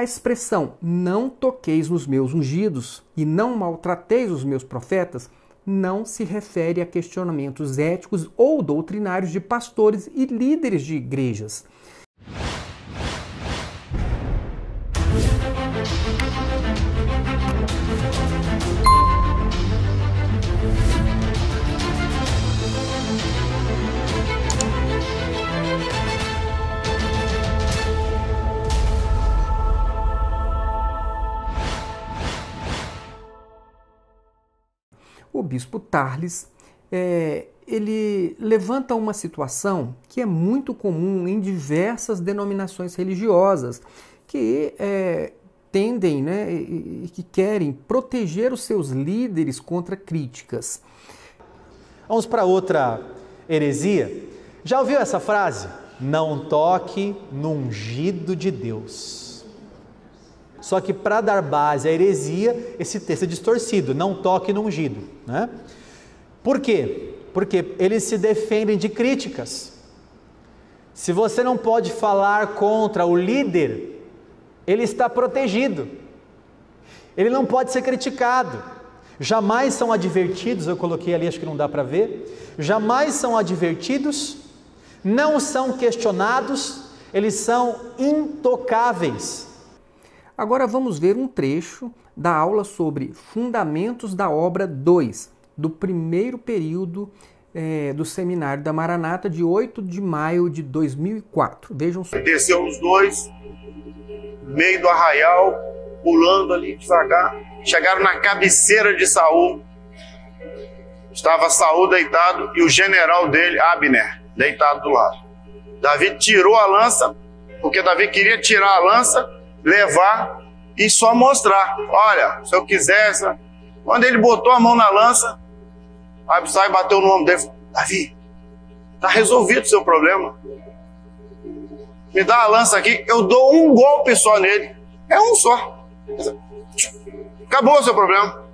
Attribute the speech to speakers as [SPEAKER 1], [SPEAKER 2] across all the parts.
[SPEAKER 1] A expressão não toqueis nos meus ungidos e não maltrateis os meus profetas não se refere a questionamentos éticos ou doutrinários de pastores e líderes de igrejas. bispo Tarles, é, ele levanta uma situação que é muito comum em diversas denominações religiosas, que é, tendem né, e, que querem proteger os seus líderes contra críticas. Vamos para outra heresia. Já ouviu essa frase? Não toque no ungido de Deus. Só que para dar base à heresia, esse texto é distorcido, não toque no ungido. Né? Por quê? Porque eles se defendem de críticas. Se você não pode falar contra o líder, ele está protegido. Ele não pode ser criticado. Jamais são advertidos, eu coloquei ali, acho que não dá para ver. Jamais são advertidos, não são questionados, eles são intocáveis. Agora vamos ver um trecho da aula sobre Fundamentos da Obra 2, do primeiro período é, do Seminário da Maranata, de 8 de maio de 2004. Vejam só.
[SPEAKER 2] Desceu os dois, meio do arraial, pulando ali devagar, chegaram na cabeceira de Saul. Estava Saul deitado e o general dele, Abner, deitado do lado. Davi tirou a lança, porque Davi queria tirar a lança levar e só mostrar. Olha, se eu quisesse. Né? Quando ele botou a mão na lança, Abisai bateu no ombro dele e falou: Davi, está resolvido o seu problema. Me dá a lança aqui, eu dou um golpe só nele. É um só. Acabou o seu problema.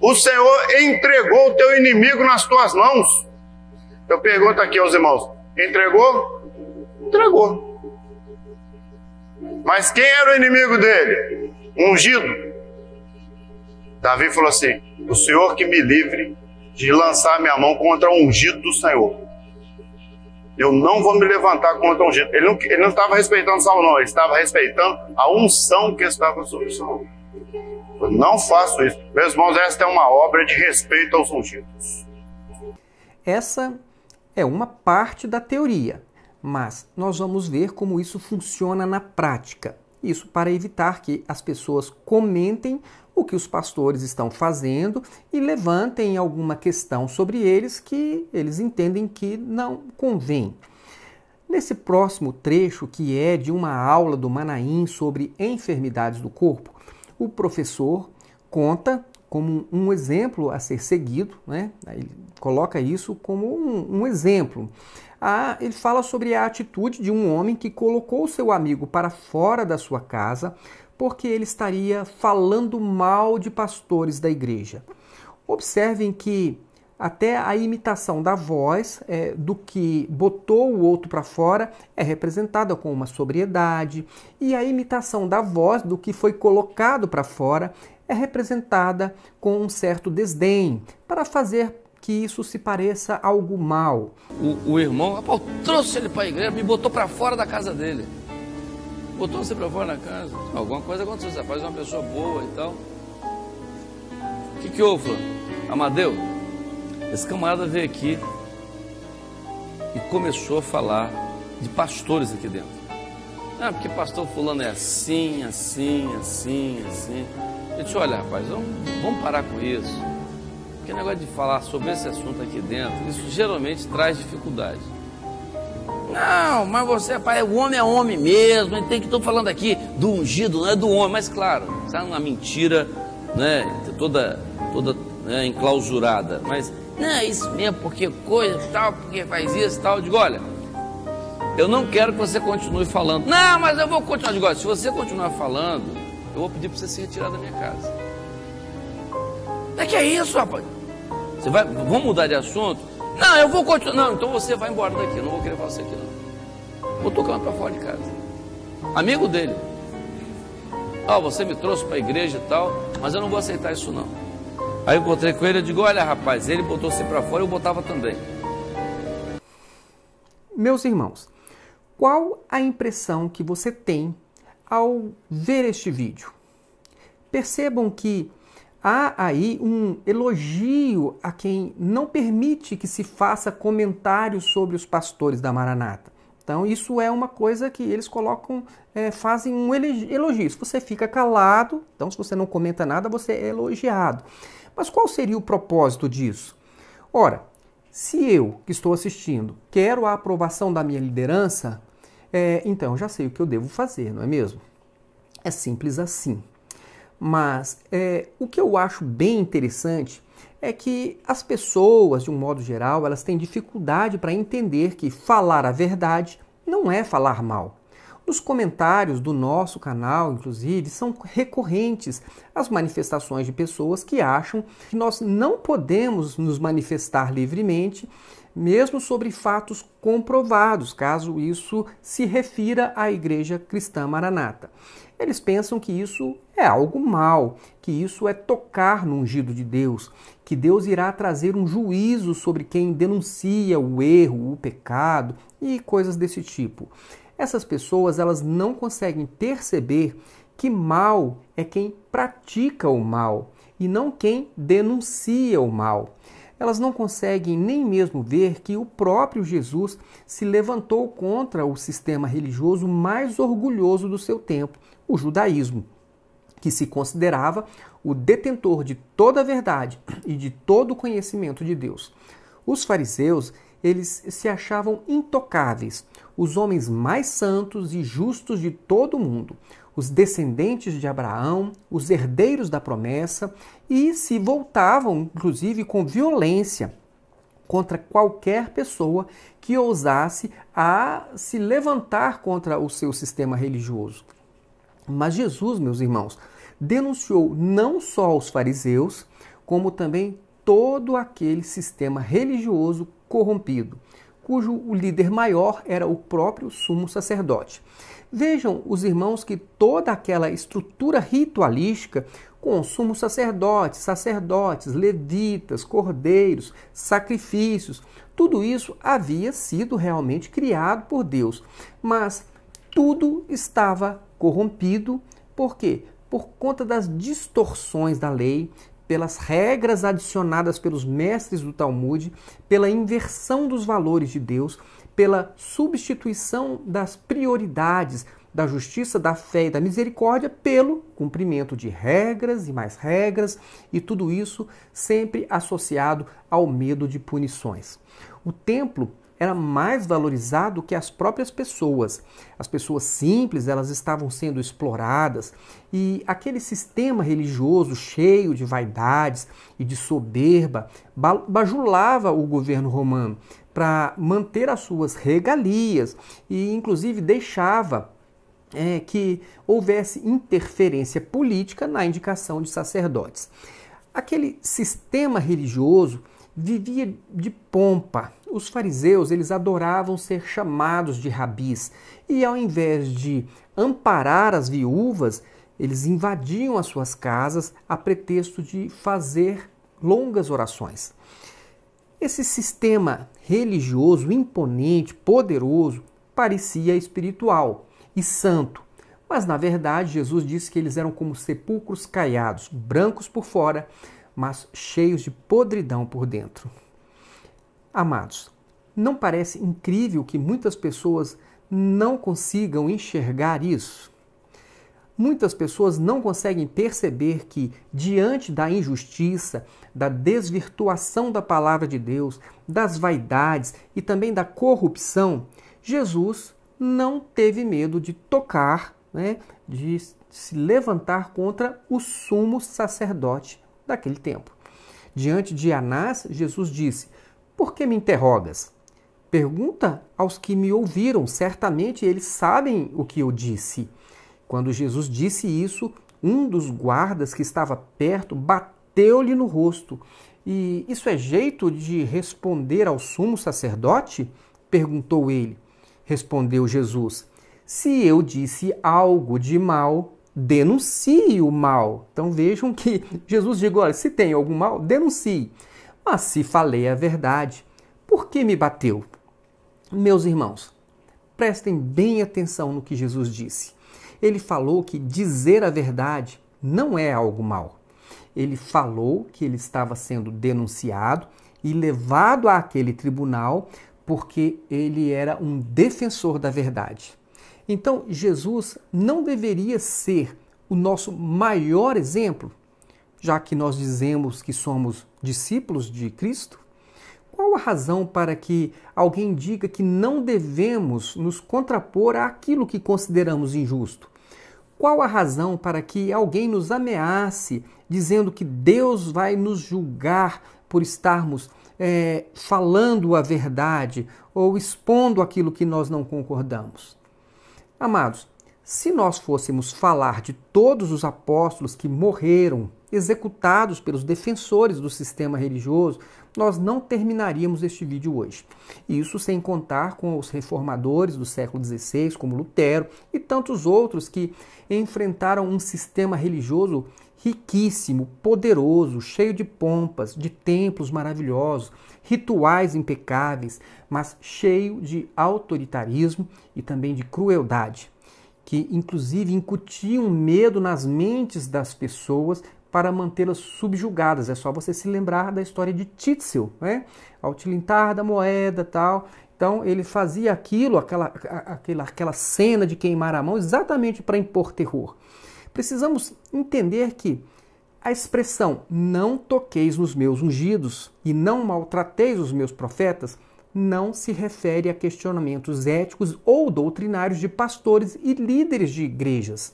[SPEAKER 2] O Senhor entregou o teu inimigo nas tuas mãos. Eu pergunto aqui aos irmãos: entregou? Entregou. Mas quem era o inimigo dele? Um ungido. Davi falou assim: O Senhor que me livre de lançar minha mão contra o ungido do Senhor. Eu não vou me levantar contra o ungido. Ele não estava respeitando Salomão, ele estava respeitando a unção que estava sobre Salomão. Eu não faço isso. Meus irmãos, esta é uma obra de respeito aos ungidos.
[SPEAKER 1] Essa é uma parte da teoria. Mas nós vamos ver como isso funciona na prática. Isso para evitar que as pessoas comentem o que os pastores estão fazendo e levantem alguma questão sobre eles que eles entendem que não convém. Nesse próximo trecho, que é de uma aula do Manaim sobre enfermidades do corpo, o professor conta como um exemplo a ser seguido, né? ele coloca isso como um, um exemplo. Ah, ele fala sobre a atitude de um homem que colocou seu amigo para fora da sua casa porque ele estaria falando mal de pastores da igreja. Observem que até a imitação da voz é, do que botou o outro para fora é representada com uma sobriedade, e a imitação da voz do que foi colocado para fora é representada com um certo desdém, para fazer que isso se pareça algo mal. O, o
[SPEAKER 3] irmão, rapaz, trouxe ele para a igreja, me botou para fora da casa dele. Botou você para fora da casa. Alguma coisa aconteceu, você faz uma pessoa boa e tal. O que, que houve, Amadeu? Esse camarada veio aqui e começou a falar de pastores aqui dentro. Ah, porque pastor fulano é assim, assim, assim, assim. Eu disse, olha rapaz, vamos, vamos parar com isso. Porque o negócio de falar sobre esse assunto aqui dentro, isso geralmente traz dificuldade. Não, mas você, pai, o homem é homem mesmo, tem que estou falando aqui do ungido, não é do homem, mas claro, sabe uma mentira, né? Toda, toda né, enclausurada. Mas, não, né, é isso mesmo, porque coisa tal, porque faz isso tal. Eu digo, olha, eu não quero que você continue falando. Não, mas eu vou continuar. de digo, olha, se você continuar falando, eu vou pedir para você se retirar da minha casa. É que é isso, rapaz? Você vai, vamos mudar de assunto? Não, eu vou continuar. Não, então você vai embora daqui, eu não vou querer falar isso aqui não. Vou tocar para fora de casa. Amigo dele. Ah, oh, você me trouxe para a igreja e tal, mas eu não vou aceitar isso não. Aí eu encontrei com ele, eu digo, olha rapaz, ele botou você para fora, eu botava também.
[SPEAKER 1] Meus irmãos, qual a impressão que você tem ao ver este vídeo? Percebam que há aí um elogio a quem não permite que se faça comentário sobre os pastores da Maranata. Então, isso é uma coisa que eles colocam, é, fazem um elogio. Se você fica calado, então, se você não comenta nada, você é elogiado. Mas qual seria o propósito disso? Ora, se eu que estou assistindo quero a aprovação da minha liderança, é, então já sei o que eu devo fazer, não é mesmo? É simples assim. Mas é, o que eu acho bem interessante é que as pessoas, de um modo geral, elas têm dificuldade para entender que falar a verdade não é falar mal. Nos comentários do nosso canal, inclusive, são recorrentes as manifestações de pessoas que acham que nós não podemos nos manifestar livremente, mesmo sobre fatos comprovados, caso isso se refira à Igreja Cristã Maranata. Eles pensam que isso é algo mal, que isso é tocar no ungido de Deus, que Deus irá trazer um juízo sobre quem denuncia o erro, o pecado e coisas desse tipo. Essas pessoas elas não conseguem perceber que mal é quem pratica o mal e não quem denuncia o mal. Elas não conseguem nem mesmo ver que o próprio Jesus se levantou contra o sistema religioso mais orgulhoso do seu tempo, o judaísmo, que se considerava o detentor de toda a verdade e de todo o conhecimento de Deus. Os fariseus eles se achavam intocáveis, os homens mais santos e justos de todo o mundo, os descendentes de Abraão, os herdeiros da promessa, e se voltavam, inclusive, com violência contra qualquer pessoa que ousasse a se levantar contra o seu sistema religioso. Mas Jesus, meus irmãos, denunciou não só os fariseus, como também todo aquele sistema religioso corrompido, cujo líder maior era o próprio sumo sacerdote. Vejam, os irmãos, que toda aquela estrutura ritualística com sumo sacerdote, sacerdotes, levitas, cordeiros, sacrifícios, tudo isso havia sido realmente criado por Deus, mas tudo estava corrompido, por quê? Por conta das distorções da lei, pelas regras adicionadas pelos mestres do Talmud, pela inversão dos valores de Deus, pela substituição das prioridades da justiça, da fé e da misericórdia pelo cumprimento de regras e mais regras, e tudo isso sempre associado ao medo de punições. O templo era mais valorizado que as próprias pessoas. As pessoas simples, elas estavam sendo exploradas e aquele sistema religioso cheio de vaidades e de soberba bajulava o governo romano para manter as suas regalias e inclusive deixava é, que houvesse interferência política na indicação de sacerdotes. Aquele sistema religioso vivia de pompa. Os fariseus, eles adoravam ser chamados de rabis, e ao invés de amparar as viúvas, eles invadiam as suas casas a pretexto de fazer longas orações. Esse sistema religioso imponente, poderoso, parecia espiritual e santo, mas na verdade Jesus disse que eles eram como sepulcros caiados, brancos por fora, mas cheios de podridão por dentro. Amados, não parece incrível que muitas pessoas não consigam enxergar isso? Muitas pessoas não conseguem perceber que, diante da injustiça, da desvirtuação da palavra de Deus, das vaidades e também da corrupção, Jesus não teve medo de tocar, né, de se levantar contra o sumo sacerdote daquele tempo. Diante de Anás, Jesus disse: Por que me interrogas? Pergunta aos que me ouviram, certamente eles sabem o que eu disse. Quando Jesus disse isso, um dos guardas que estava perto bateu-lhe no rosto. E isso é jeito de responder ao sumo sacerdote? perguntou ele. Respondeu Jesus: Se eu disse algo de mal denuncie o mal. Então vejam que Jesus diz: olha, se tem algum mal, denuncie. Mas se falei a verdade, por que me bateu? Meus irmãos, prestem bem atenção no que Jesus disse. Ele falou que dizer a verdade não é algo mal. Ele falou que ele estava sendo denunciado e levado àquele tribunal porque ele era um defensor da verdade. Então, Jesus não deveria ser o nosso maior exemplo, já que nós dizemos que somos discípulos de Cristo? Qual a razão para que alguém diga que não devemos nos contrapor àquilo que consideramos injusto? Qual a razão para que alguém nos ameace dizendo que Deus vai nos julgar por estarmos é, falando a verdade ou expondo aquilo que nós não concordamos? Amados, se nós fôssemos falar de todos os apóstolos que morreram executados pelos defensores do sistema religioso, nós não terminaríamos este vídeo hoje. Isso sem contar com os reformadores do século XVI, como Lutero e tantos outros que enfrentaram um sistema religioso riquíssimo, poderoso, cheio de pompas, de templos maravilhosos, rituais impecáveis, mas cheio de autoritarismo e também de crueldade, que inclusive incutiam medo nas mentes das pessoas para mantê-las subjugadas. É só você se lembrar da história de Titzel, né? ao tilintar da moeda tal. Então ele fazia aquilo, aquela, aquela, aquela cena de queimar a mão, exatamente para impor terror. Precisamos entender que a expressão não toqueis nos meus ungidos e não maltrateis os meus profetas não se refere a questionamentos éticos ou doutrinários de pastores e líderes de igrejas,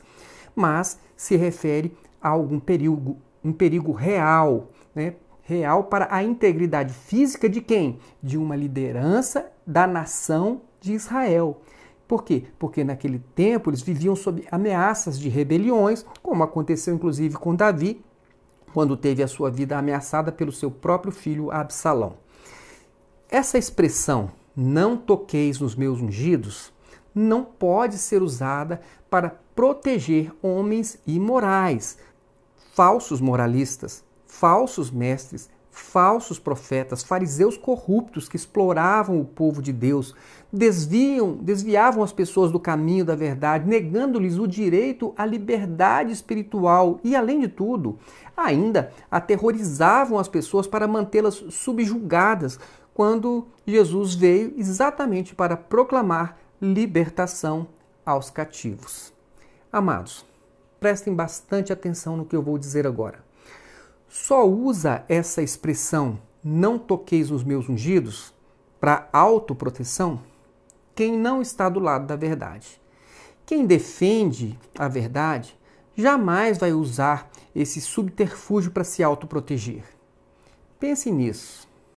[SPEAKER 1] mas se refere algum perigo, um perigo real, né? real para a integridade física de quem? De uma liderança da nação de Israel. Por quê? Porque naquele tempo eles viviam sob ameaças de rebeliões, como aconteceu inclusive com Davi, quando teve a sua vida ameaçada pelo seu próprio filho Absalão. Essa expressão, não toqueis nos meus ungidos, não pode ser usada para proteger homens imorais, falsos moralistas, falsos mestres, falsos profetas, fariseus corruptos que exploravam o povo de Deus, desviam, desviavam as pessoas do caminho da verdade, negando-lhes o direito à liberdade espiritual e, além de tudo, ainda aterrorizavam as pessoas para mantê-las subjugadas, quando Jesus veio exatamente para proclamar libertação aos cativos. Amados, prestem bastante atenção no que eu vou dizer agora. Só usa essa expressão não toqueis os meus ungidos para autoproteção quem não está do lado da verdade. Quem defende a verdade jamais vai usar esse subterfúgio para se autoproteger. Pense nisso.